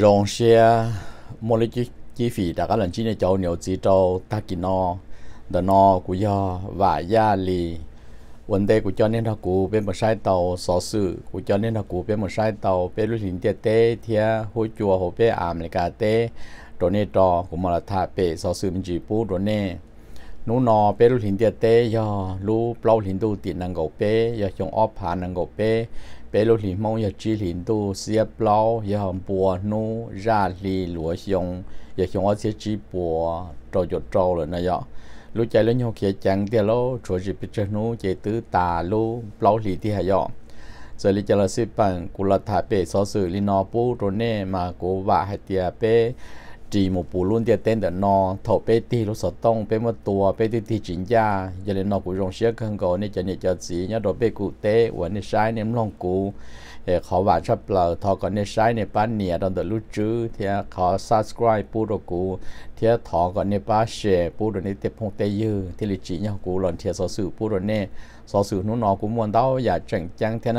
rong xe mua lấy chi chi phí đã các lần chi này cháu nhiều chi cháu ta kỳ no đờ no của do và gia lì vấn đề của cho nên là của bên một sai tàu xó sự của cho nên là của bên một sai tàu bên lưu hình tiệt tế thì hồi chùa hồ bên ảm lại cà tế đồ nên trò của mà là thả bể xó sự mình chỉ bù đồ nè nú nọ bên lưu hình tiệt tế do lú bao hình tu tiền năng gấu bê do trong óp hà năng gấu bê bé lô lì mong ya chi lì tu xia bao ya hồng bùa nu ra lì lúa xiong ya xiong ở xia chi bùa trâu cho trâu rồi này đó lúc chạy lên nhau kia chẳng tiền lô chỗ chỉ biết chơi nu chạy tứ tà lô bao lì thì hay đó giờ lì chạy là xếp bằng cù là thả bé so sự lì nó bù rồi nè mà cố vả hai tiệt bé chỉ một bộ luôn tiền tên để nó thầu bê ti lúc sau tông bê tua bê ti thì chính gia giờ nó cũng rong xía khăn cổ nên cho nên cho gì nhá rồi cụ tế của nên sai nên long cụ khó vả chấp lờ thọ còn nên sai nên bán nhẹ đồng từ lúc chứ thì khó subscribe bù đồ cụ thì thọ còn nên bán share bù đồ nên tiếp phong tế dư thì lịch chỉ nhá cụ lần thì số sự bù đồ nên số sự nó nó cũng muốn đâu giả chẳng chẳng thế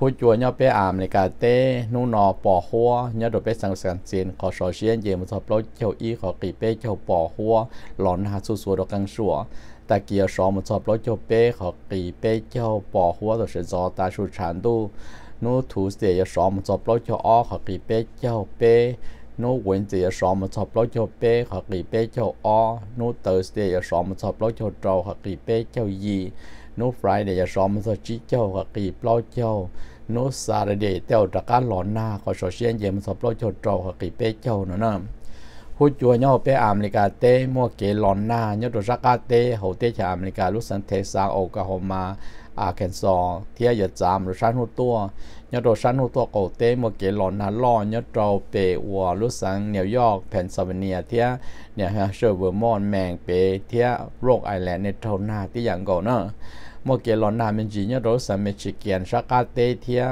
khu chùa nhau bé ảm này cả tê nu nọ bỏ hoa nhau đồ bé sang sang tiền có số tiền gì một số lối chiều y có kỳ bé chiều bỏ hoa lòn hà su su đồ căng sủa ta kia số một số lối chiều bé có kỳ bé chiều bỏ hoa đồ sẽ do ta su sản tu nu thủ tiền giờ số một số lối chiều o có kỳ bé chiều bé nu quên tiền giờ số một số lối chiều bé có kỳ bé chiều o nu tới tiền giờ số một số lối chiều trâu có kỳ bé chiều y no Friday จะซ้อมมันจะจีเจ้ากับกีเปล่าเจ้า no Saturday เต้าจากการหลอนหน้าก็โซเชียลเยี่ยมสอบเปล่าเจ้าเจ้ากับกีเป้เจ้าเนาะนะผู้จัวย่อเป้อเมริกาเต้มัวเกหลอนหน้าย่อตัวสักกาเต้หูเต้ชาอเมริกาลุสันเทซาโอกาโฮมาอาเคนซอเทียยจามหรือชั้นหัวตัวย่อตัวชั้นหัวตัวเกาเต้มัวเกหลอนหน้าล่อย่อตัวเปวัวลุสันนิวยอร์กเพนซิลเวเนียเทียเนี่ยฮะเชอร์เวอร์มอนแมงเปเทียโรกไอแลนด์ในเท่าหน้าที่อย่างก่อนเนาะ một cái lon nào mình chỉ nhớ rồi xem mình chỉ kiện sa cà tê thia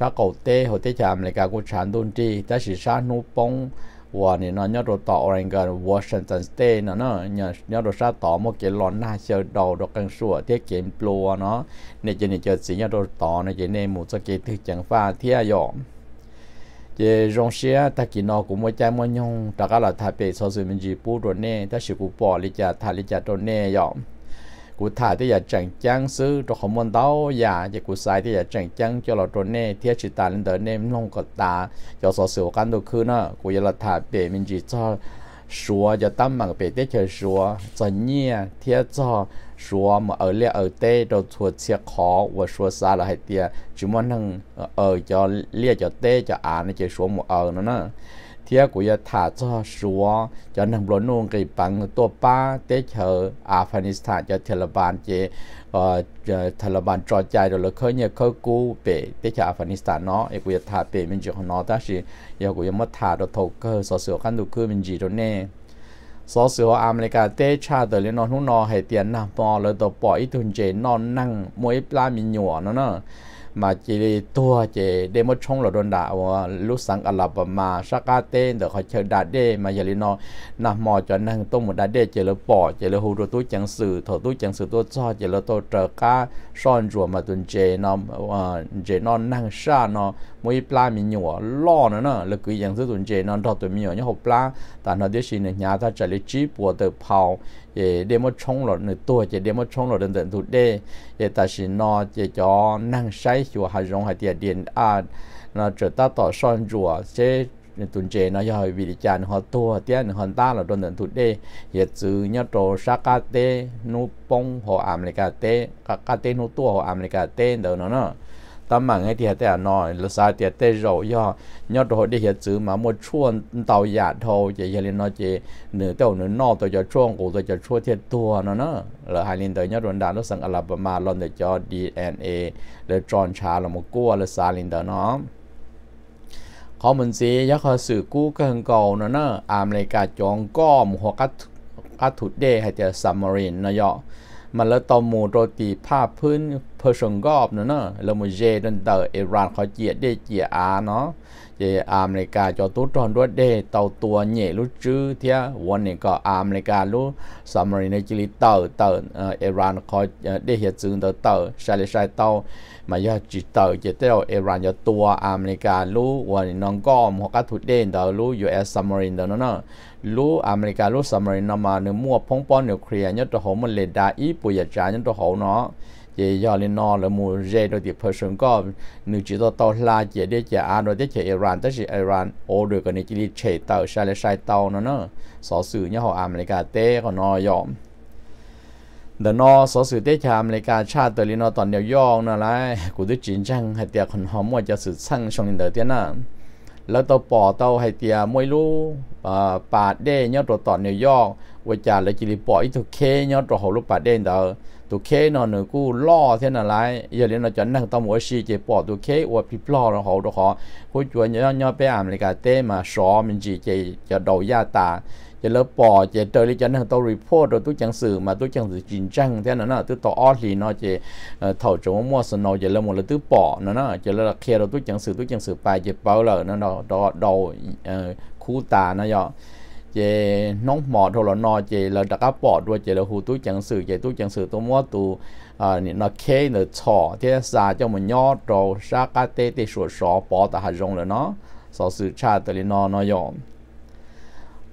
sa cầu tê hồ tê chạm lại cả cuộc sản đun chi ta chỉ sa nu bông và nên nó nhớ rồi tỏ rằng cái Washington State nó nó nhớ nhớ rồi sa tỏ một cái lon nào chờ đầu được càng sủa thiết kiện plua nó nên chỉ nên chờ chỉ nhớ rồi tỏ nên chỉ nên một số cái thứ chẳng pha thia dọn chế rong xe ta kỳ nó cũng mới chạy mới nhung ta cả là thay bề sau sự mình chỉ bù rồi nè ta chỉ cũng bỏ lý cha thay lý cha rồi nè dọn cụ thả thì giờ chẳng chăng sư cho không muốn đau ya thì cụ sai thì giờ chẳng chăng cho là trốn nè thiết chỉ ta lên tới nên không có ta cho số sự căn đầu khứ nữa, cụ giờ là thả bể mình chỉ cho sủa giờ tâm mà bể tết cho sủa chân nhẹ thiết cho sủa mà ở lẹ ở tê đồ thua chia khó và sủa xa là hay tia chỉ muốn thằng ở cho lẹ cho tê cho à nó chơi sủa mà ở nó nữa kia của ya thả cho xuống cho nằm lỗ nung cái bằng tua ba tế chờ Afghanistan cho Taliban chế Taliban cho chạy rồi là khơi nhà khơi cũ bể tế chờ Afghanistan nó ấy của ya thả bể mình chịu nó ta chỉ ya của ya mất thả được thầu cơ so sửa khăn được mình gì rồi nè so sửa ở Mỹ tế cha tới lên nó nó hay nằm bò rồi tàu bỏ ít tuần chế nó năng mỗi lá nhỏ nó nữa mà chỉ tua chỉ để một trong là đồn đạo ờ, lúc sáng ở lập mà sắc ca tên được họ chơi đá để mà giờ nó nằm mò cho năng tôm một đá để chỉ là bỏ chỉ là hù đồ túi chẳng sử thổ túi chẳng sử tôi cho chỉ là tôi trở cá son ruột mà tuần chế nó chế nó năng sa nó mỗi pla mình nhỏ lo nữa nè là cứ dạng sử dụng chế nó đọc tụi mình nhỏ như hộp pla tại nó điều xin nhà ta trả lời chip của tờ phao để để mà chống lọt nửa tuổi để để mà chống đơn tận tụt đê ta xin nó để cho năng sai chùa hà rong hà tiền điện à nó ta tỏ son rùa sẽ tuần chế nó giờ vì đi chán họ tua tiền họ ta là đơn tận tụt đê hiện chữ nhớ trò sakate nu pong họ america te kakate nu tua họ america te đó nó nó tấm mà ngay thì hạt tẻ nọ là sao thì tê rổ do nhớ đồ để hiện chữ mà một chuông tàu giả thô chỉ hiện lên nói chỉ nửa tàu nửa nọ tôi cho chuông của tôi cho chuông thiệt tua nó nó là hai liên tới nhớ đồ đàn nó sang Alabama lần để cho DNA để tròn trà là một cua là sao liên tới nó ขาเหมือนเสียยักษ์สื่อกู้เกินกอนะเนอะอเมริกาจองก้อมหัวกัดกัดถุดเดให้เจอซัมมารีนนะยอมันแล้วตอมูโรตีภาพพื้นเพอร์ชงกอบเนาะเราะมเจดันเตอร์เอรานเขาเจียดได้เจียอาเนาะเจียอาเมริกาจอตุตอนด้วยเดเตาตัวเหี่ยรู้จื้อเทียวันนี้ก็อาเมริการู้สมรินจิลิเตอร์เตอร์เอรานเขาได้เหตุจึงเตอร์เตอร์ชาลีชายเตอร์ mà do chỉ tờ chỉ tao Iran do tua America lu và non có một cái thủ đen đó lu US submarine đó nó lu America lu submarine nó mà nếu mua phong bón nuclear nhất tôi hổ mà lệ đa ý bây giờ trả nhất tôi hổ nó chỉ do lên nó là mua rẻ đôi tiếp hơi sớm có nữ chỉ to to là chỉ để chỉ ăn rồi để chỉ Iran tới chỉ Iran ô được cái này chỉ đi chạy tàu sai là sai tàu nó nó sở sự nhá họ America tê còn nó dọn the no so sự tế chạm lấy cả cha tới lý nó toàn nhiều yong nó lại của đứa chiến tranh hay tiệc hồn hóm mua cho sự sang trong đời tiên à แล้วตัวปอเตาให้เตียมวยรู้ปาดเด้ยอดตัวต่อนิวยอร์กว่าจ่าและจิริปออีทุกเคยอดตัวหัวลูกปาดเด้เดอตัวเคนอนหนูกู้ล่อเท่านั้นไรอย่าเรียนเราจะนั่งต้องหัวชีเจปอตัวเคว่าพิปลอเราหัวตัวขอคุยจวนยอดยอดไปอ่านเลยกาเต้มาซ้อมมันจีเจจะเดายาตาจะเลิกปอจะเจอเลยจะนั่งตัวรีพอร์ตตัวตู้จังสื่อมาตู้จังสื่อจริงจังเท่านั้นนะตู้ต่อออสลีเนาะจะเท่าจงมั่วสนอจะเลิกหมดเลยตู้ปอเนาะนะจะเลิกเคลียร์ตู้จังสื่อตู้จังสื่อไปจะเป่าเลยเนาะเนาะดอดอคู่ตาเนาะยอจน้องหมอโทรนอเจเราตะกปอดด้วยเจเราหูตู้จังสื่อเจตู้จังสื่อตัวมัวตัวอ่านี่นอเคเนอชอเทศาเจ้ามันย่อโตชากาเตเตสวดสอปอตาหารงเลยเนาะสอสื่อชาติเลยนอนอยอม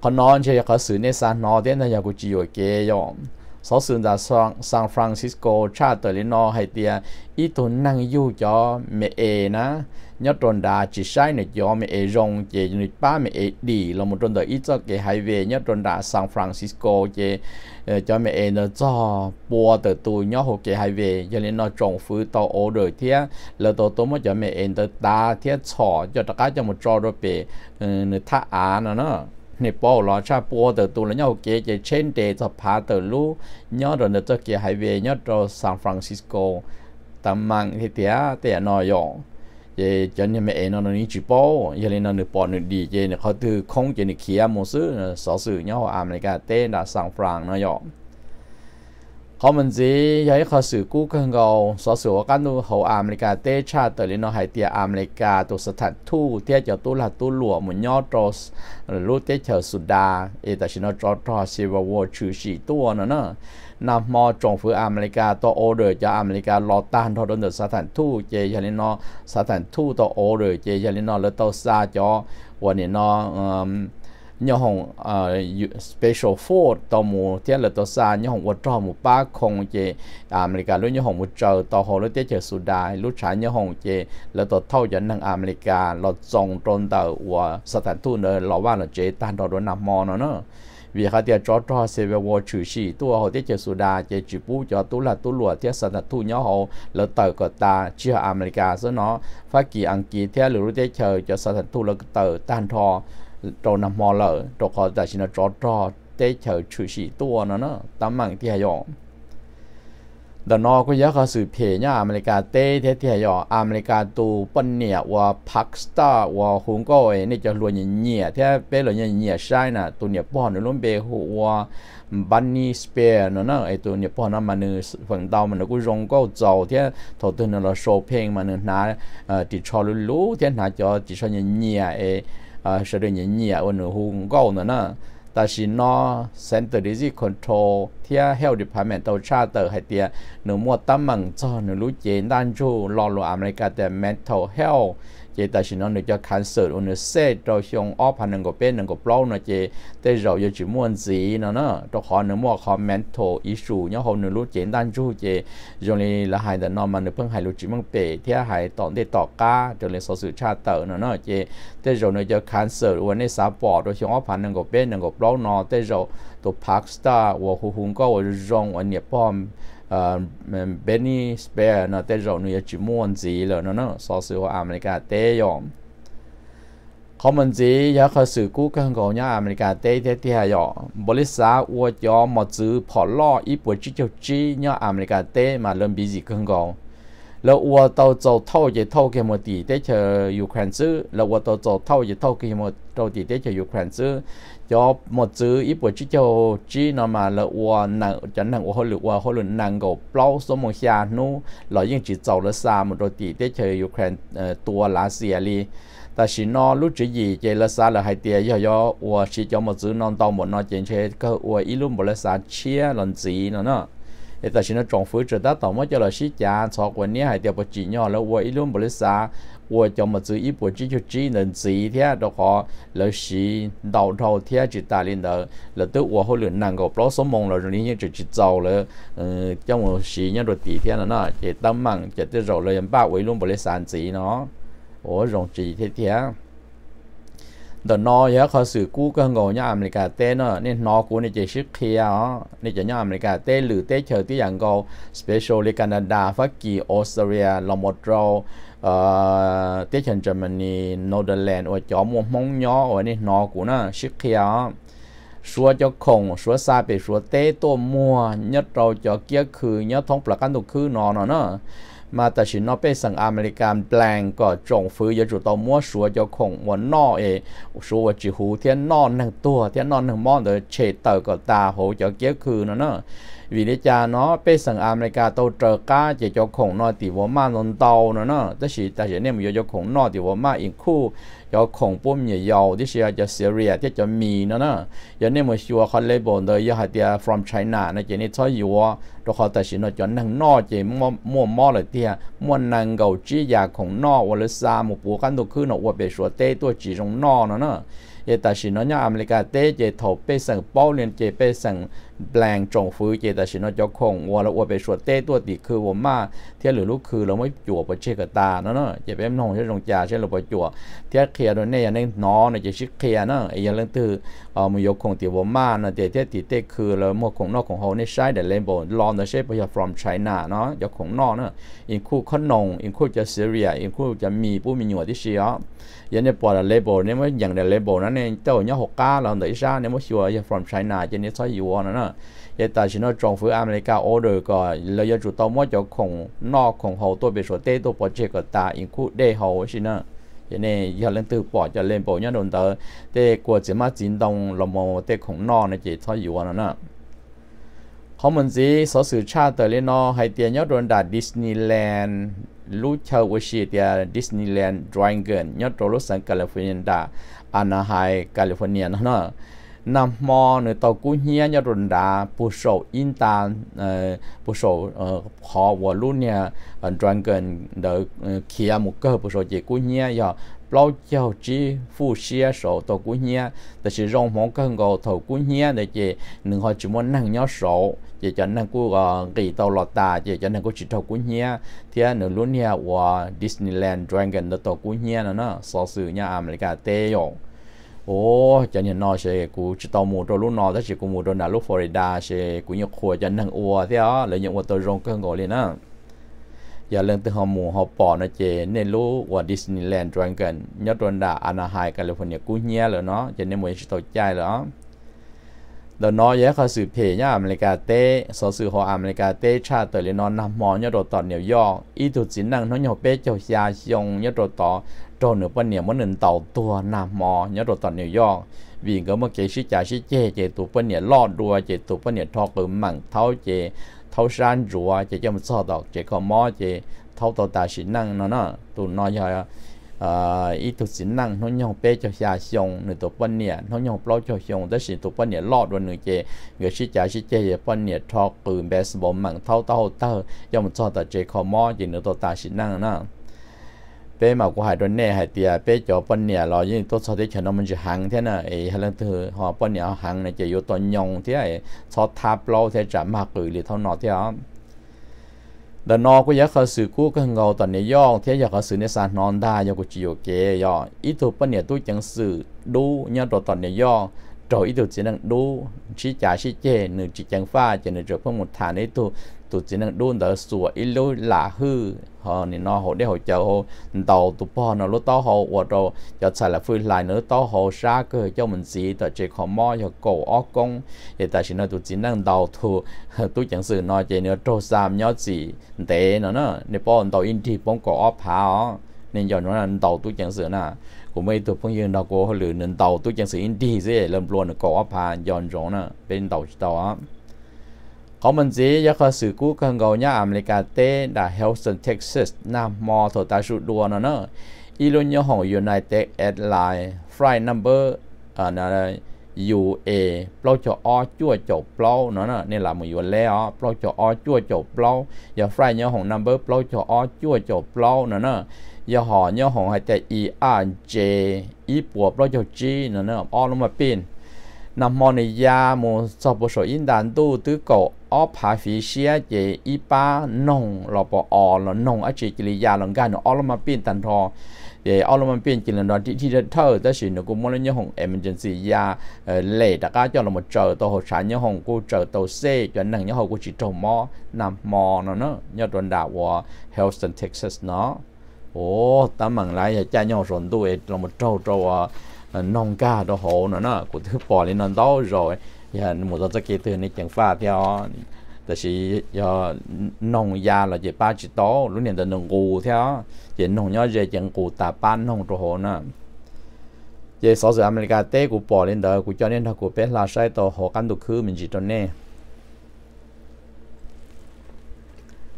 nói có số đến 可能就可是那三那點呢有個機會嘅用。所選擇上 San Francisco 差對你攞係啲依度能要咗咩嘢呢？nhất tròn đà chỉ sai này cho mẹ e rong về như ba mẹ e đi là một tròn đời ít cho cái hai về nhất tròn đã San Francisco về cho mẹ e nó cho bùa từ tù nhỏ hồ cái hai về cho nên nó trồng phứ to ô đời thế là tổ tổ mới cho mẹ e tới ta thế cho tất cả cho một trò rồi về thả á nó nó Nepal lo cha bùa từ tu là nhau kế chế trên đề cho phá từ lú nhớ rồi nữa cho kia hải về nhớ rồi San Francisco tầm mang thì tiếc, tiếc nói rõ chế chân nhà mẹ nó nó ní chỉ bố giờ lên nó nửa bỏ nửa đi chế nó khó từ không chế nó kia một sự sở sự nhau ở cả tên là San Fran nó rõ เขามันจีย้ายเขาสื่อกู้กันเราสอสื่อว่ากันดูเขาอเมริกาเตชาตัวลินอหายเตียอเมริกาตัวสถานทูตเตียจะตัวละตัวหลวงมุนยอดโรสหรือรู้เตียเฉสุดาเอตชินอจอดรอซีววอชูชีตัวนั่นน่ะนำมอจงฟื้นอเมริกาตัวโอเดอร์จะอเมริกาลอตันทอดนเดสถานทูตเจยาลินอสถานทูตตัวโอเดอร์เจยาลินอและตัวซาจอวันนี้นอ nhà hồng ờ, special ford tàu mù tiết là tàu xa nhà hồng vật trò mù ba không chế à, America lúc nhà hồng một trời tàu hồ lúc tiết chờ Sudan lúc trả nhà hồng chế là tàu thâu dẫn năng America là dòng trôn tàu và Sản thành thu nữa là ba là chế tan đó đối nằm mò nó nữa vì họ tiết cho cho sẽ về vô trừ sĩ tua họ tiết chờ Sudan chế chỉ bù cho tu là tu lùa tiết Sản thành thu nhờ hồ là tàu của ta chia America số nó phát kỳ ăn kỳ theo lúc tiết chờ cho sát thành thu là tàu tan thò trâu nằm mò lỡ trâu có giả xin là trò trò tế chờ chữ sĩ tua nó nó tám mạng thì hay dọn đó nó có giá có sự phê nhá America tế thế thì hay dọn America tu bên nhẹ và Pakistan và Hồng Kông ấy nên cho luôn nhìn nhẹ thế bé là nhìn nhẹ sai nè tu nhẹ bỏ nó luôn bé hụ và bunny spear nó nó ấy tu nhẹ bỏ nó mà nữ phần tàu mà nó cũng rong có giàu thế thổ tư nó là phêng mà nó nà ờ, chỉ cho lulu thế nà cho chỉ cho nhìn nhẹ ấy à sẽ được nhận nhẹ ở nửa hùng nữa nè ta chỉ nó center disease control thia health department tàu cha tờ hay tia nửa mua tâm mừng cho nửa lũ chế đan chu lo lo America the mental health chế ta chỉ nói được cho cancer ôn được xe cho xong off hay nâng có bên nâng có blow nó chế tới rồi giờ chỉ muốn gì nó nó cho họ nâng mua họ mental issue nhá họ nâng lúc chế đan chú chế rồi này là hai đứa nó mà nâng phân hai lúc chỉ mong bể thì hai tọn để tọt ca rồi này số sự tra tờ nó nó chế tới rồi nó cho cancer ôn này sao bỏ cho xong off hay nâng có bên nâng có blow nó tới rồi tụ park star và hùng hùng có rồi rong ở nhật bản Ờ, Benny Spare nó tới rồi nó chỉ muốn gì rồi, nó nó so sự của America tế rồi họ mình gì giờ khởi sự cũ các ngõ nhà America tế thế thì hay rồi bố lý xã ua cho một chữ phỏ lo ít buổi chỉ cho chi nhà America tế mà lên bị gì các ngõ เราอวตโจท่าจะท่าเกมตีได้เชอยูเครนซื้อเราอวตโจท่าจะท่าเกมเราตีได้เชอยูเครนซื้อจอบหมดซื้ออีปุ่นชิเจ้าจีนมาเราอวนังจันนังอวหรืออวเขาหรือนังก็เปล่าสมุชานุเรายิ่งจีเจ้าละสามเราตีได้เชอยูเครนตัวลาเซียลีแต่ชินอรู้จีจีเจละสาเราให้เตียย่อยอวชิเจ้าหมดซื้อนอนตองหมดนอนเจนเชก็อวอีลุ่มบริษัทเชียหลอนสีเนาะ để ta xin nó trồng phứ trở ta tổng mới cho là xí chả cho quần nhé hay tiêu bộ chỉ nhỏ là quay luôn bộ lịch xa quay cho một chữ ít bộ chỉ cho chỉ nên gì thế đó họ là xí đầu đầu thế chỉ ta lên đó là tự quay hồi lượng năng của bỏ số mong là rồi những chỉ chỉ giàu là trong một xí nhá rồi tỷ thế là nó chỉ tâm mạng chỉ tiêu rồi là ba quay luôn bộ lịch xa gì nó ủa chỉ thế đó nó giờ khó xử cú cơ ngồi nhà America tê nó nên nó của nên chỉ sức kia đó nên chỉ nhà America tê lử tê chờ tí dạng go specially Canada Pháp Kỳ Australia lòng một trâu ờ tê chân Germany Netherlands ở chỗ một mong nhỏ ở nên nó của nó sức kia đó số cho khổng số xa bị số tê tô mua nhất trâu cho kia khử nhất thông plakan tục khử nó nó nó มาแต่ชินนอเป้สังอเมริกันแปลงก็จงฟื้นยจุดต่อมัวสัวจาคงวันนอเอสัวจิหู เทียนนอนหนึ่งตัว เทียนนอนหนึ่งมอนเดเฉดเตอร์ก็ตาโหจะเกี้ยคืนนะเนาะวิริจาเนาะเป้สังอเมริกาโตเจอก้าเจจะคงนอติวมานนเตานะเนาะแต่ชิแต่เเนี่ยมีจาคงนอติวมาอีกคู่ยาของปุ่มเนี่ยยาที่เชียจะเสียเรียที่จะมีนะนะยาเนี่ยมือชัวคอนเลบอลเลยยาฮัตถ์ from China นเจนี่ท้อยู่ว่ตัวเขาแต่ชินจนนั่งนอเจมมั่วมั่วเลยเตี้ยมั่วนางเกาจี้ยาของนอวอลซามุปูขันตัวขึ้นอวบเปชัวเตตัวจีรงนอนะนะยาแต่ชินเนี่ยอเมริกาเต้เจทอเปสังเปาเลียนเจเปสังแปลงจงฟื้นเจตชินอจคงวัวละอวไปสวดเต้ตัวติคือผมมาเที่ยหรือลูกคือเราไม่จั่วปะเชกตาเนาะเนาะจะเป็นนงเช่นลงจ่าเช่นเราปจั่วเที่ยเคลียร์โดนเนี่ยยังเน่งน้อเนี่ยจะชิคเคลียร์เนาะไอ้ยังเรื่องตื้อเออมยกคงตีผมมาเนาะเตียเที่ยตีเต้คือเราเมื่อของนอกของเขาเนี่ยใช้แต่เลนโบนลอนเนาะใชะพยา from China เนาะยกของนอกเนาะอินคู่ขนงอินคู่จะซีเรียอินคู่จะมีผู้มีหนวดที่เชียวยันเนี่ยปอดเลเบลเนี่ยมันอย่างเดเลเบลนั่นเองเจ้าเนี่ยหกก้าเราเดี๋ยวอีซ่าเนี่ยมันชัวร์ from China เจนี่ยใช้อยู่นะเนาะ nó ta chỉ nó trong phía America order có lấy cho chủ tao cho khổng nó khổng hậu tôi bị số tê tôi bỏ chế có ta in khu đề hậu xin vậy nên giờ lên từ bỏ cho lên bộ nhá đồn tờ tê của chỉ mà chiến đông là một tê khổng này chỉ thôi dụ nó nè họ gì sở sự cha tờ lên nó hay nhớ đồn đã Disneyland lúc chơi với chị thì à, Disneyland Dragon nhớ đồn lúc sang Anaheim California nó nam mô nơi tàu cú nhia nhà rừng đà bù sổ in ta ờ, bù sổ ờ, họ và luôn nhà ẩn trang gần đỡ ờ, kia một cơ bù sổ chỉ cú nhia giờ bao chiều chi phụ xe sổ tàu cú nhia แต่ sự rong mong cân gò tàu cú nhia để chỉ nâng họ chỉ muốn nâng nhau sổ chỉ cho nâng cú kỳ tàu lọt ta chỉ cho nâng cú chỉ tàu cú nhia thì nửa luôn nhà và Disneyland Dragon tàu cú nhia nó nó sở sự nhà America tê rồi ô cho nên nó sẽ cú chỉ tàu mua đồ lúc nó đó cú mua đồ nào lúc Florida sẽ cú nhập khua cho nên ua thế á lấy những ô tô rong cơ ngồi lên á giờ lên từ họ mua họ bỏ nó chế nên lúc qua Disneyland rồi gần nhớ rồi đã Anaheim California cú nhẹ rồi nó cho nên mới chỉ tàu chạy rồi á đó nó vậy họ sự phê nhá America tê so sự họ America cha tới lên nó nằm mò nhớ đồ tọt nhiều do ý tụ chỉ năng nó nhỏ bé cho xa dùng nhớ đồ tọt cho nửa bên nhà muốn nên tàu tua nà mò nhớ rồi tận nhiều do vì ngỡ mà chế sĩ trả sĩ chê chế tụ bên nhà lo đùa chế tụ bên nhà thọ cử mặn tháo chế tháo san rùa chế cho mình so đọc chế có mò chế tháo tàu ta sĩ năng nó nó tụ nó giờ ý tụ sĩ năng nó nhau bé cho xa nửa tụ bên nhà nó nhau lo cho xong tới tụ bên nhà lo đùa nửa chế người sĩ trả sĩ chê chế bên nhà thọ cử bé sbo mặn tháo tàu cho mình so đọc chế có mò chế nửa tàu ta sĩ năng nó bé mà cũng hai đôi nè hai tia bé cho bên nè lo như tôi sau thế cho nó mình chỉ hàng thế nè ấy hai lần thứ họ bên nè hàng này chỉ yếu tôi nhong thế ấy sau tháp lâu thế trả mà cử thì thao nọ thế á đợt nọ cũng giác khởi sự cũ cái ngầu tận này yong thế giác khởi sự này sàn non đa yong cũng chỉ ok yong ít thôi bên nè tôi chẳng sự đủ nhớ đồ tận này yong rồi ít thôi chỉ năng đủ chỉ trả chỉ chê nửa chỉ chẳng pha chỉ nửa rồi không một thằng ấy tôi tôi chỉ năng đủ đỡ sủa ít lối lạ hư họ nên nó họ để họ chờ họ tàu tụ bò nó lúc đó họ và rồi giờ xài là phi lại nữa đó họ ra cơ cho mình gì tại chỉ họ mò cho cổ ó công thì tại chỉ nói tụ chỉ năng tàu thu tụ chẳng sự nói chỉ nữa trâu sam nhớ gì để nó nó nên bò tàu in thì bóng cổ ó phá ó nên giờ nó là tàu tụ chẳng sự nè của mấy tụ phong dương đâu cổ hoặc là nên tàu tụ chẳng sự in thì dễ làm luôn cổ ó phá giờ rồi nè bên tàu tàu á ขามันเจยะเขาสื่อกู้กังเกาหน้าอเมริกาเต้ดาเฮลสันเท็กซัสนะมอถอดตาชุดดวนะเนอะอีลุนยองยูไนเต็ดแอดไลน์ฟรายนัมเบอร์อ่านะยูเอปล่อจออ้อจั่วจบเปล่อยเนอะเนี่ยละมือยวนแล้วปล่อจออ้อจั่วจบเปล่าอย่าฟรายยองนัมเบอร์ปล่อจออ้อจั่วจบเปล่อยเนอะอย่าห่อยองให้แต่อีอาร์เจอีปวดปล่อยจอจีเนอะอ้อลงมาปีน tu cổ phi 那么呢呀，么做不说因单独都搞二排飞些也一把弄了不二了弄，而且这里呀能干了二了嘛变单套。để ông làm biến chỉ là nó chỉ chỉ thở ta chỉ nó cũng muốn lên những hồng emergency ya ờ, lệ đã cá cho là một chờ tàu hồ sản những hồng cô chờ tàu xe cho nên những hồng cô chỉ trồng mò nằm mò nó nó nhớ đoàn đảo của Houston Texas nó โอ้ตามังไรจะจ้าย่อสนตัวเองเราหมดเจ้าเจ้า Ờ, nông ca đó hồ nữa nó của thứ bỏ lên nó đó rồi giờ một giờ cái từ này chẳng pha theo tại vì giờ nông gia là chỉ ba chỉ đó lúc này là nông cụ theo chỉ nông nhớ về chẳng cụ ta ban nông rồi hồ nữa giờ sáu giờ America tế cụ bỏ lên đó cụ cho nên là cụ bé là sai tổ hồ căn được khứ mình chỉ cho nên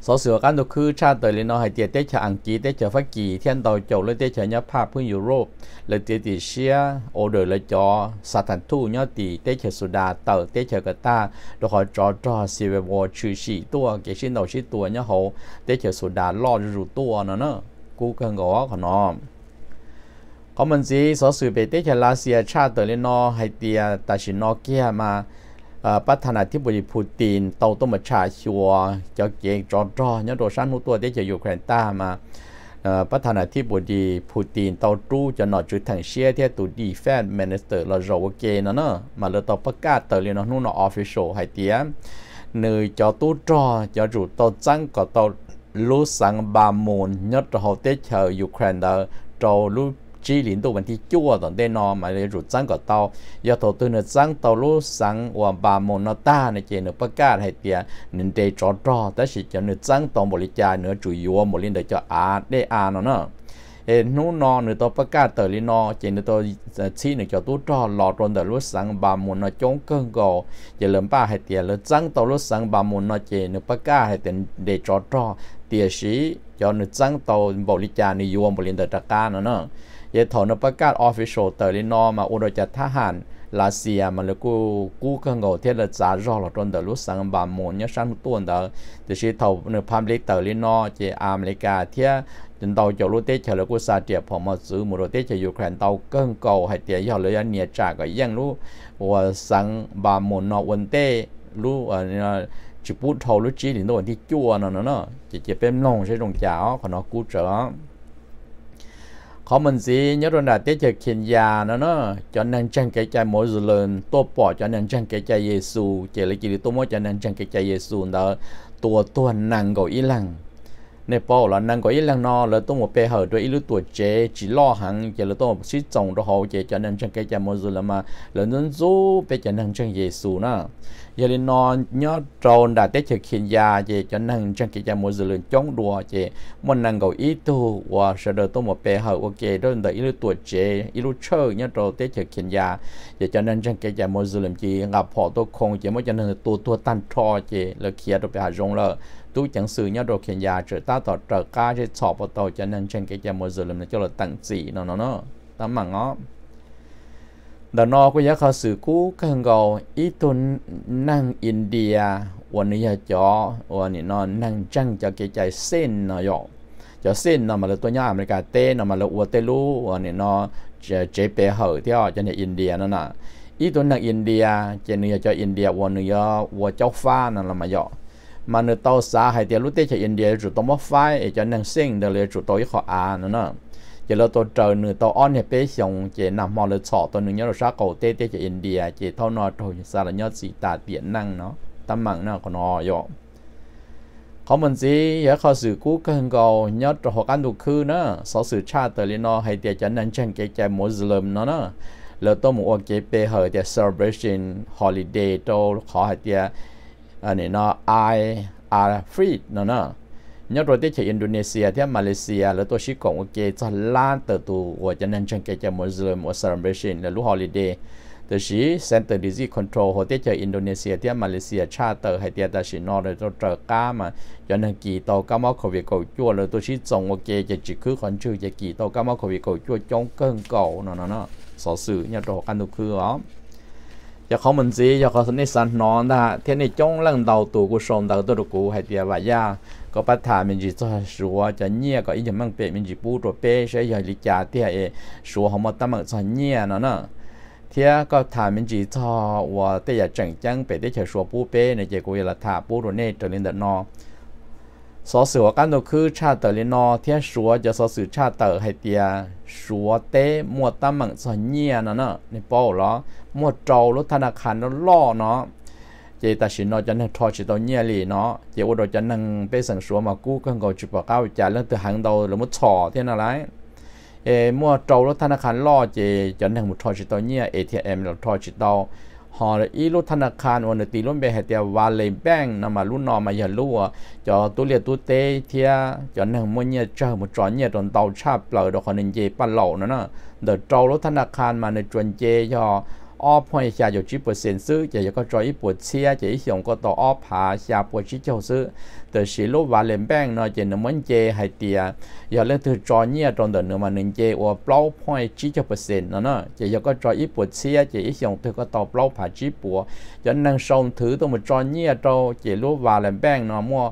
số sửa căn đồ cứ cha tới lên nó hay tiệt tiết chờ anh ký tiết chờ phát kỳ thiên tàu chầu lên tiết chờ nhớ pháp phương Europe là tiết tiết xe ô đời là cho sa thành thu nhớ tỷ tiết chờ sù đà tàu tiết chờ cả ta đồ hỏi trò trò xì về bộ trừ xì tua cái xin đầu xì tua nhớ hậu tiết chờ sù đà lo rủ tua nó nữa cú cần gõ của nó có mình gì số sửa về tiết chờ là xe cha tới lên nó hay tiệt ta chỉ nó kia mà ประธานาธิบดีปูตินเตาต้มชาชัวเจ้าเกงจอจอเนี่ยโดชันหัวตัวเดีจะอยู่แควนต้ามาประธานาธิบดีปูตินเตาตู้จะหนอจุดทางเชียที่ตัวดีแฟนมินิสเตอร์เราโจเกนเนอะมาเลยต่อประกาศเตอร์เรียนนู่นออฟฟิเชียลไฮเตียนือจอตู้จอจะจุดเตาจังก็เตาลูสังบามูนยอดเขาเตเชอร์ยูเครนเตาจอลู chỉ liên tục vấn đề chúa tận đây nó mà lấy rút răng có tàu giờ thổ tư nữa răng tàu lú răng, và ba môn nó ta này chỉ nữa bắc cả hay tiền nên để trò trò ta chỉ cho nữa răng tàu bồi trà, nữa chủ yếu một liên để cho à để à nó nữa nu no nửa tàu bắc cả tờ liên no chỉ nửa tàu chi nửa cho tu trò lò tròn tàu lú sáng bà môn nó chống cơn gò giờ lần ba hay tiền lỡ răng tàu lú sáng bà môn nó chỉ nửa bắc cả hay tiền để trò trò tiền sĩ cho nửa răng tàu bồi cha nửa yếu một liên để trà ca nữa nữa ยถอนประกาศออฟฟิเชียลเตอร์ลินอมาอุดจัดทหารลาเซียมันเลยกูกู้เครื่องเงาเทศจารอหลอดนเดลุสังบามมนยชั้นตัวเดอจะชีทเนื้อพามเล็กเตอร์ลินอเจอเมริกาเทียจนเตาจะรู้เตชเลยกูซาเจียพอมาซื้อมูโรเตชยูเครนเตาเครื่องเก่าให้เตียยอเลยเนียจากก็ยังรู้ว่าสังบามมนอวันเต้รู้อ่า chỉ bút thầu lúc chỉ đến độ thì chua nó nó nó chỉ chỉ bên nông sẽ trồng cháo còn nó cú trở khó mình gì nhớ rồi là tiết trời khiến già nó nó cho nên trang cái chai mỗi giờ lần tôi bỏ cho nên trang cái chai Giêsu chỉ là chỉ tôi mới cho nên trang cái chai Giêsu đó tua tua năng gọi ý lăng nè bỏ là năng gọi ý lăng nó là tôi một bề hở rồi ý lúc tuổi trẻ chỉ lo hẳn chỉ là tôi một sĩ chồng đó họ chỉ cho nên trang cái chai mỗi giờ lần mà là nên giúp bề cho nên trang Giêsu nữa giờ đi nó nhớ tròn đã tới thực hiện gia chị cho năng trang kỹ cha mua dư lượng chống đùa chị muốn nâng cầu ý tu và sẽ được tôi một bề hậu ok đó là ý lúc tuổi chị ý lúc chơi nhớ tròn tới thực hiện gia chị cho nên trang kỹ cha mua dư lượng chị gặp họ tôi không chị mới cho nên tôi tôi tan trò chị là kia tôi phải dùng lợ tôi chẳng sử nhớ đồ hiện gia trở ta tỏ trở ca sẽ sọp vào tàu cho nên trang kỹ cha mua dư lượng cho là tặng gì nó nó nó tắm mà ngó ดนอก็ยาเขาสื่อกู้ขังเกาอีตุนนั่งอินเดียวันนี้จอวันนี้นอนนั่งจังจะเกใจเส้นนอยอจะเส้นนอมาลตัวย่าอเมริกาเต้นอมาลอัวเตลูวันนี้นอจะเจเปเหอที่อวจะในอินเดียนั่นน่ะอีตุนนั่งอินเดียเจเนียจะอินเดียวันนี้ยอวัวเจ้าฟ้านั่นละมายอมันเตาสาให้เตียรู้เตจะอินเดียจุดตมว่าไฟจะนั่งเส้นเดเลยจุดตัวอีขออานั่นน่ะ giờ là tôi chờ nửa tôi on hệ bé xong chỉ nằm mò lỡ sọ tôi nửa nhớ là sát cầu tê tê chỉ India chỉ thâu nọ thôi sao là nhớ gì ta tiện năng nó tâm mạng nó còn nọ, rồi có mình gì giờ khó xử cú cần cầu nhớ cho họ ăn được khứ nữa số sự cha tới lên nó hay tiệt chân năng chân cái cái mỗi nó nữa lỡ tôi muốn ok bé hơi tiệt celebration holiday tôi khó hay tiệt anh à, nó I are free nó nữa nhớ rồi tới chỉ Indonesia thì Malaysia là tôi chỉ còn ok cho lan từ từ của cho nên chẳng kể cho mỗi giờ mỗi celebration là lúc holiday từ chỉ Center Disease Control hoặc tới cho Indonesia thì Malaysia charter hay tiết ta chỉ nói rồi tôi trở cá mà cho nên kỳ tàu cá máu covid cầu chua là tôi chỉ trồng ok cho chỉ cứ còn chưa cho kỳ tàu cá máu covid cầu chua trong cơn cầu nó nó nó sở sự nhớ rồi căn đầu cứ đó giờ không mình gì giờ không nên sẵn đã thế này trong lần đầu tụ của sông đầu tôi được cũ hay vậy ya ก็ปัญหามันจีจะสัวจะเนี่ยก็อีกอย่างมันเป็นมันจีปูตัวเป้ใช่ยาลิจาที่ไอ้สัวของมันตั้งมันจะเนี่ยนะเนาะเที่ยก็ถามมันจีจะว่าแต่อย่าจังจังไปได้เฉยสัวปูเป้ในเจ้ากูอย่าละถาปูตัวเนี่ยจะเล่นเดนอสอสือกันตัวคือชาเตอร์เลนอเที่ยสัวจะสอสือชาเตอร์ให้เตียสัวเต้มัวตั้งมันจะเนี่ยนะเนาะในโป้เหรอมัวโจรถธนาคารแล้วล่อเนาะเจตาชินอจะนั่งทอชิตเอาเนี่ยลีเนาะ เจวดจะนั่งไปสังสัวมากู้กอนกจุปก้าวจาเรื่องตัวหางเดาหรือมุดชอเท่านั้นไรเอมั่วโจรถธนาคารล่อเจ จะนั่งมุดทอชิตเอาเนี่ยเอทีเอ็มหราทอชิตเอาหออีรถธนาคารวันตีรุ่นเบหเตียวาเลแบงนำมารุ่นนอมาอย่าลู่จอตุเลียตุเตเทียจะนั่งมุดเนี่ยเจ้ามุดจอเนี่ยตอนเตาชาเปล่าดอกคนเจปันเหล่านั่นน่ะเดอดโจรถธนาคารมาในจวนเจยออพอยชาอยู่จีเปอร์เซ็นต์ซื้อจะยก็จอยปวดเชียจะส่งก็ต่ออผาชาปวดชิเจ้าซื้อแต่สิลูกวาเลนแบงเนาะจะนมันเจให้เตียอย่าเล่นถือจอเนี่ยตอนเดินเนื้อมาหนึ่งเจว่าเปล่าพอยจีเจ้าเปอร์เซ็นต์เนาะจะยก็จอยปวดเชียจะส่งเธอก็ต่อเปล่าผาจีปัวจนนางส่งถือตัวมันจอเนี่ยเราจะลูกวาเลนแบงเนาะมั่ว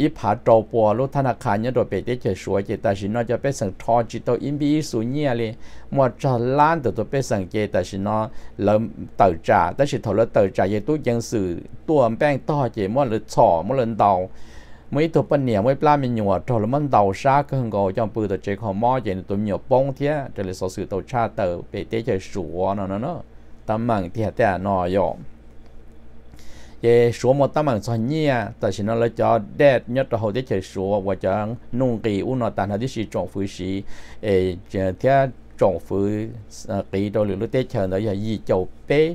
อีผาโตปัวรถธนาคารเนี่ยโดดเปเตเฉยสวยเจตาชินอจะเป็นสังทอจิตโตอินบีสุเนี่ยเลยหมดจะล้านตัวตัวเป็นสังเจตาชินอเริ่มเติร์จ่าแต่ชิทอลเติร์จ่าเยตุยังสื่อตัวแป้งต่อเจมอนหรือฉอมอนเลินเตา mấy tổ bên nhà mấy pla mình nhồi trò lắm đầu xa cái hàng gò trong bự tổ chế khó mò vậy tụi nhiều bông thế rồi là số sự tổ cha tờ về tế chơi sủa nó nó nó tầm mạng thì hạt nó rồi chế số một tám bằng xoắn nhia tại chỉ nó cho đẹp nhất là hậu tiết chế số và cho nung kỳ u nó tàn hậu tiết sĩ trọng phú sĩ chế theo trọng phú ờ, kỳ đồ lượng lúc tiết chờ đó là gì chậu bế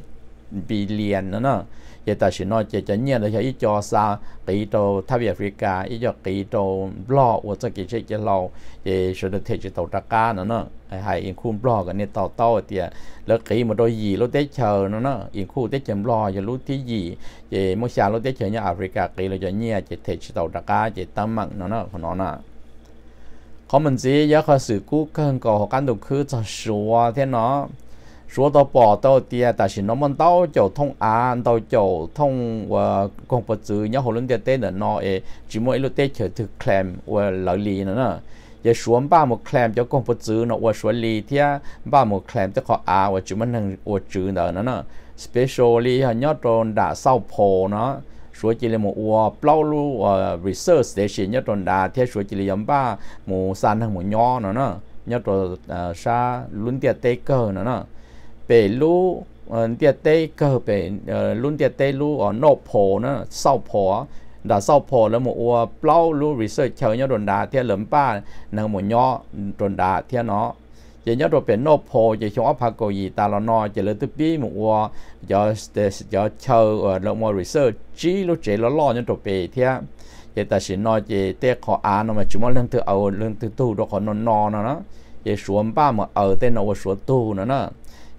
billion nữa nó vậy ta chỉ nói chỉ chỉ nhiên là chỉ cho sa kỹ đồ Thái Bình Africa ý cho kỹ đồ blog và cho kỹ chế chế lâu vậy sẽ được thể chế tàu trạc ca nữa nó hay in khu blog cái này tàu tàu thì là kỹ một đôi gì lúc tết chờ nó nó in khu tết chờ blog giờ lúc thứ gì vậy mỗi sáng lúc tết chờ nhà Africa kỹ là cho nhiên chỉ thể chế tàu trạc ca chỉ tâm mạng nó nó của nó nè có mình gì giờ khởi sự cú cần có cán đầu cứ cho sửa thế nó bỏ 说到 bỏ 到 tiền ta sao nó muốn tao chỗ thông an tao chỗ thông và công bố chữ nhớ hồ lên tiền tên là nó ấy chỉ mỗi lúc tên chờ thực claim và lợi lý nữa nè giờ xuống ba một claim cho công bố chữ nó và xuống lý thì ba một claim cho họ à và chỉ mình hàng và chữ nữa nè specially nhớ tròn đã sau phổ nó số chỉ là một ua plau lu research station nhớ tròn đã thế số chỉ là giống ba một san hàng một nhỏ nữa nè nhớ tròn sa luôn tiền tê cơ nữa nè 北路，嗯，第二个北，呃，路第二路哦，诺坡呢，少坡，đã ờ, ờ, sau phố là một ua ờ, plau lu research theo nhau đồn đá theo lớn ba nàng một nhỏ đồn đá theo nó chỉ nhớ đồ biển nộp hồ chỉ chúng áp hạc gì ta lo no chỉ lấy từ bi một ua giờ giờ chờ ở research chỉ lúc chỉ lo lo nhớ đồ bể theo chỉ ta chỉ nói chỉ tiếc khó án mà chúng nó lên từ ở lên từ tu đó khó nó no nó nó chỉ ba mà ở tên nó xuống tu nó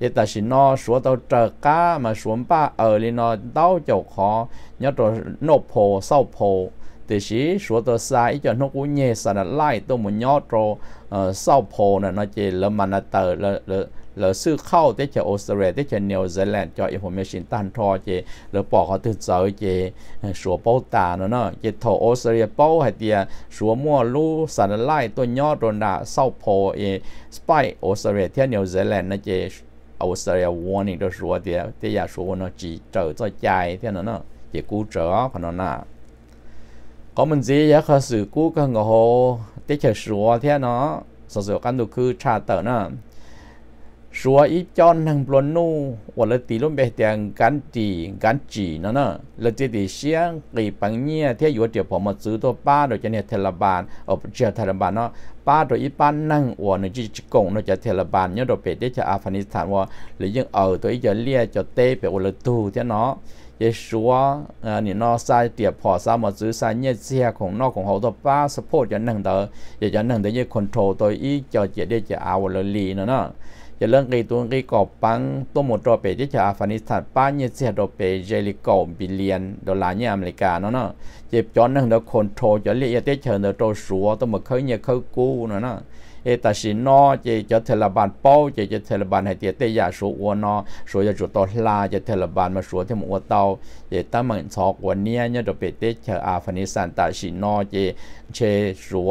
vậy ta chỉ nó số tàu trở cá mà xuống ba ở lên nó đau chỗ khó nhớ rồi nộp hồ sau hồ thì chỉ số tờ sai cho nó cũng nhẹ sa lại tôi muốn nhớ rồi ờ, sau hồ là nó chỉ là mà là tờ là là là sư khâu tới cho Australia tới cho New Zealand cho information tan thọ chị là bỏ họ từ giờ chị số bao tà nó nó chị thổ Australia bao hay tiền số à, mua lu sản lại tôi nhớ rồi là sau hồ spy Australia tới New Zealand nó chị Australia warning 的说的，这也说呢，只走在家一天了呢，也顾着可能呢。có mình gì giá khởi sự cú cần ngộ hồ tiết thế nó sở dụ căn đồ cư trà tờ nó สัวอีจอนทางปลนนู่วันละตีลุ่มไปเตียงกันจีกันจีนั่นน่ะละจีตีเชียงกีปังเนี่ยเที่อยู่เดี๋ยวผมมาซื้อตัวป้าโดยจะเนี่ยเทลบาลเอาเชียเทลบาลเนาะป้าโดยอีป้านั่งอวนจีจิกงเนาะจะเทลบาลเนี่ยโดยเป็ดจะอัฟกานิสถานว่าหรือยังเอาตัวอีจะเลียจะเต้ไปวันละตู้เท่าเนาะเยชัวเนี่ยนอซายเตียบพอซามาซื้อซายเนี่ยเสียของนอกของเขาตัวป้าสะโพดจะนั่งเดอจะจะนั่งเดอเนี่ยคอนโทรลตัวอีจะเจียเดียจะเอาวันละลีเนาะจะเรื่องกีตัวกีกอบปังตัวหมดโรเปที่ชาอัฟกานิสถานป้าเนี่ยเสียโรเปเจลิโกบิลเลียนดอลลาร์เนี่ยอเมริกาเนาะเนาะเจ็บจอนนั่งเดาคอนโทรจะเรียกเตเชิญเดาโตสัวตัวหมดเขาเนี่ยเขากู้เนาะเนาะเอตาชินอเจจะเทลบานเป้าเจจะเทลบานให้เตียเตยาสัววนอสัวจะจุดตอลาจะเทลบานมาสัวที่มัวเตาเจตั้งมันสอกวันเนี้ยเนี่ยโรเปเตเชออาฟกานิสถานตาชินอเจเชสัว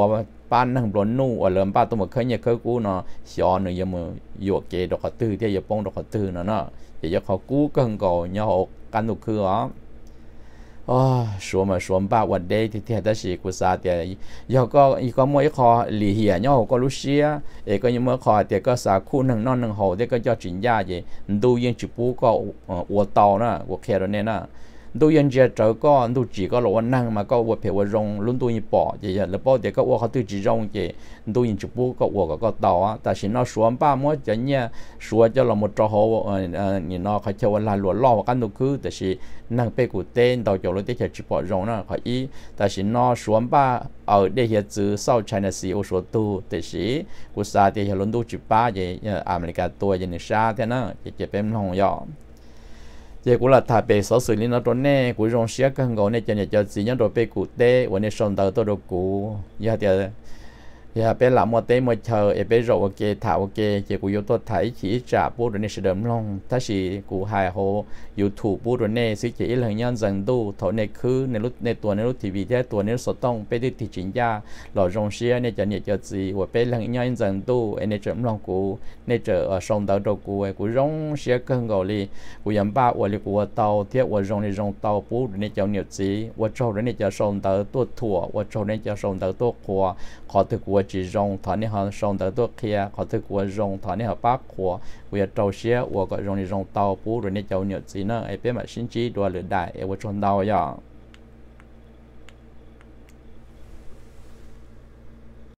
านนั่งบลนู่อ่ะเลิมป้าตัวมันเคยเนี่ยเคยกู้เนาะชอนหนึ่ยยามือโยเกดอกตื้อเที่ยโป้งดอกตื้อเนาะเนาะจะยาเขากู้กั็ก่อนยอหกกันหนุกคืออ๋อโอ้สวมาสวมป้าวันเดย์ที่เทตสิกุซาเตียยอก็อีกก็มวยคอหลีเหียยอก็รู้เชียเอก็ยังมื่คอเตียก็สาคู่หนึ่งนอนหนึ่งหอเตียก็ยอดจินยาเจดูยังจุปูก็อัวตอนะอัวแครอนเน่นะดูยันเจเจอก็ดูจีก็หลวนนั่งมาก็วัวเผวรงลุ้นตัวยี่ปอเจียแล้วปอเดียก็วัวเขาตัวจีรงเจดูยันจุบุก็วัวก็ก็ต่อแต่สินอสวนป้ามัวจะเนี่ยสวนจะเราหมดจอหัวเออเออนี่นอเขาเชื่อว่าลาหลวนล่อกันดูคือแต่สินั่งเปกูเต้นดาวจอรถเดียจีปอรงน่ะเขาอีแต่สินอสวนป้าเอาเดียจื้อเศร้าไชน่าซีโอสวนตูแต่สิกูซาเดียลุ้นดูจีป้าเจออเมริกาตัวยันชาเท่านั้นเจเป็นหงยอ giờ cũng là thả bể số xử lý nó trốn nè cũng rong xía cái ngõ này cho nên cho gì nhá rồi bê cụ nên sơn đầu tôi đồ cụ giờ thì à, giờ dạ, bé làm một tế một chờ dạ, bé rộ ok thảo ok chỉ của yếu tố thấy chỉ trả bố rồi nên sẽ đấm long ta chỉ của hài hồ youtube thủ bố rồi nên sẽ ý là nhân dân tu thổ này khứ nên lúc nên tuần nên lúc thì vì thế tuần nên số tông bé đi thị chính gia lò rong xe nên chờ nhiệt chờ gì và bé là nhân dân tu nên chấm long của nên chờ ở sông tàu đầu của của rong xe cân gầu li của yếm ba của li của tàu thiết của rong này rong tàu bố rồi nên chờ nhiệt gì và trâu rồi nên chờ sông tàu tua thủa và trâu nên chờ sông tàu tua khóa khó thực của chỉ rong thọ này họ sống tới tôi kia khó thực của rong thọ này họ bác của vì trâu xe và gọi rong thì rong tàu bú rồi này cháu nhớ gì nữa ai biết mà xin chỉ đùa lửa đại ai vợ chồng đau vậy